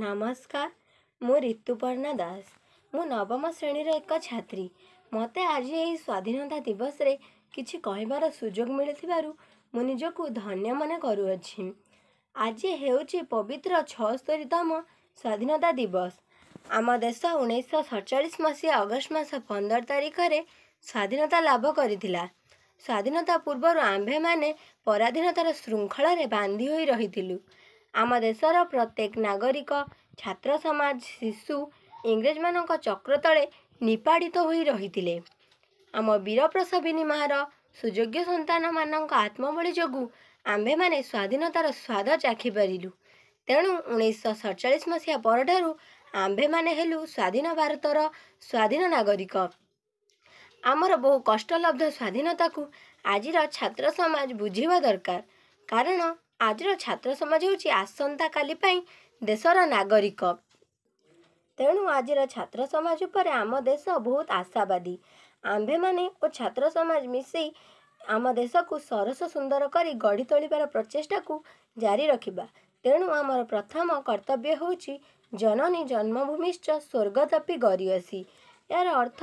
ନମସ୍କାର ମୁଁ ଋତୁପର୍ଣ୍ଣା ଦାସ ମୁଁ ନବମ ଶ୍ରେଣୀର ଏକ ଛାତ୍ରୀ ମୋତେ ଆଜି ଏହି ସ୍ୱାଧୀନତା ଦିବସରେ କିଛି କହିବାର ସୁଯୋଗ ମିଳିଥିବାରୁ ମୁଁ ନିଜକୁ ଧନ୍ୟ ମନେ କରୁଅଛି ଆଜି ହେଉଛି ପବିତ୍ର ଛଅସ୍ତରୀତମ ସ୍ୱାଧୀନତା ଦିବସ ଆମ ଦେଶ ଉଣେଇଶହ ସତଚାଳିଶ ମସିହା ଅଗଷ୍ଟ ମାସ ପନ୍ଦର ତାରିଖରେ ସ୍ୱାଧୀନତା ଲାଭ କରିଥିଲା ସ୍ୱାଧୀନତା ପୂର୍ବରୁ ଆମ୍ଭେମାନେ ପରାଧୀନତାର ଶୃଙ୍ଖଳାରେ ବାନ୍ଧି ହୋଇ ରହିଥିଲୁ ଆମ ଦେଶର ପ୍ରତ୍ୟେକ ନାଗରିକ ଛାତ୍ର ସମାଜ ଶିଶୁ ଇଂରେଜମାନଙ୍କ ଚକ୍ର ତଳେ ନିପାଡ଼ିତ ହୋଇ ରହିଥିଲେ ଆମ ବୀରପ୍ରସବିନୀ ମାହାର ସୁଯୋଗ୍ୟ ସନ୍ତାନମାନଙ୍କ ଆତ୍ମବଳି ଯୋଗୁଁ ଆମ୍ଭେମାନେ ସ୍ୱାଧୀନତାର ସ୍ୱାଦ ଚାଖିପାରିଲୁ ତେଣୁ ଉଣେଇଶହ ସତଚାଳିଶ ମସିହା ପରଠାରୁ ଆମ୍ଭେମାନେ ହେଲୁ ସ୍ୱାଧୀନ ଭାରତର ସ୍ୱାଧୀନ ନାଗରିକ ଆମର ବହୁ କଷ୍ଟଲବ୍ଧ ସ୍ୱାଧୀନତାକୁ ଆଜିର ଛାତ୍ର ସମାଜ ବୁଝିବା ଦରକାର କାରଣ ଆଜିର ଛାତ୍ର ସମାଜ ହେଉଛି ଆସନ୍ତାକାଲି ପାଇଁ ଦେଶର ନାଗରିକ ତେଣୁ ଆଜିର ଛାତ୍ର ସମାଜ ଉପରେ ଆମ ଦେଶ ବହୁତ ଆଶାବାଦୀ ଆମ୍ଭେମାନେ ଓ ଛାତ୍ର ସମାଜ ମିଶେଇ ଆମ ଦେଶକୁ ସରସ ସୁନ୍ଦର କରି ଗଢ଼ି ତୋଳିବାର ପ୍ରଚେଷ୍ଟାକୁ ଜାରି ରଖିବା ତେଣୁ ଆମର ପ୍ରଥମ କର୍ତ୍ତବ୍ୟ ହେଉଛି ଜନନୀ ଜନ୍ମଭୂମିଶ୍ଚ ସ୍ୱର୍ଗତପି ଗରିଅସି ଏହାର ଅର୍ଥ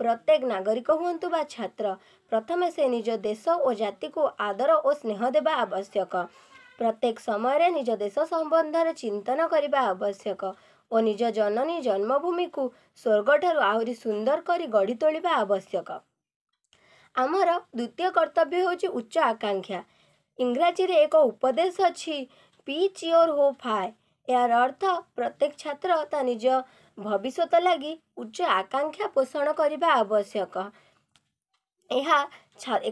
ପ୍ରତ୍ୟେକ ନାଗରିକ ହୁଅନ୍ତୁ ବା ଛାତ୍ର ପ୍ରଥମେ ସେ ନିଜ ଦେଶ ଓ ଜାତିକୁ ଆଦର ଓ ସ୍ନେହ ଦେବା ଆବଶ୍ୟକ ପ୍ରତ୍ୟେକ ସମୟରେ ନିଜ ଦେଶ ସମ୍ବନ୍ଧରେ ଚିନ୍ତନ କରିବା ଆବଶ୍ୟକ ଓ ନିଜ ଜନନୀ ଜନ୍ମଭୂମିକୁ ସ୍ୱର୍ଗଠାରୁ ଆହୁରି ସୁନ୍ଦର କରି ଗଢ଼ି ତୋଳିବା ଆବଶ୍ୟକ ଆମର ଦ୍ୱିତୀୟ କର୍ତ୍ତବ୍ୟ ହେଉଛି ଉଚ୍ଚ ଆକାଂକ୍ଷା ଇଂରାଜୀରେ ଏକ ଉପଦେଶ ଅଛି ପି ଚିଓର ହୋ ଫାଏ ଏହାର ଅର୍ଥ ପ୍ରତ୍ୟେକ ଛାତ୍ର ତା ନିଜ ଭବିଷ୍ୟତ ଲାଗି ଉଚ୍ଚ ଆକାଂକ୍ଷା ପୋଷଣ କରିବା ଆବଶ୍ୟକ ଏହା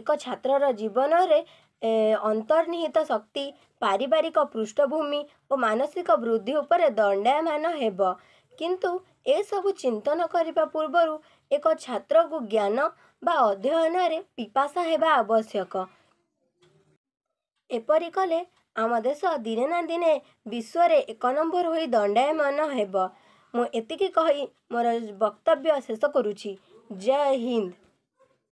ଏକ ଛାତ୍ରର ଜୀବନରେ ଅନ୍ତର୍ନିହିତ ଶକ୍ତି ପାରିବାରିକ ପୃଷ୍ଠଭୂମି ଓ ମାନସିକ ବୃଦ୍ଧି ଉପରେ ଦଣ୍ଡାୟମାନ ହେବ କିନ୍ତୁ ଏସବୁ ଚିନ୍ତନ କରିବା ପୂର୍ବରୁ ଏକ ଛାତ୍ରକୁ ଜ୍ଞାନ ବା ଅଧ୍ୟୟନରେ ପିପାସା ହେବା ଆବଶ୍ୟକ ଏପରି କଲେ ଆମ ଦେଶ ଦିନେ ନା ଦିନେ ବିଶ୍ୱରେ ଏକ ନମ୍ବର ହୋଇ ଦଣ୍ଡାୟମାନ ହେବ ମୁଁ ଏତିକି କହି ମୋର ବକ୍ତବ୍ୟ ଶେଷ କରୁଛି ଜୟ ହିନ୍ଦ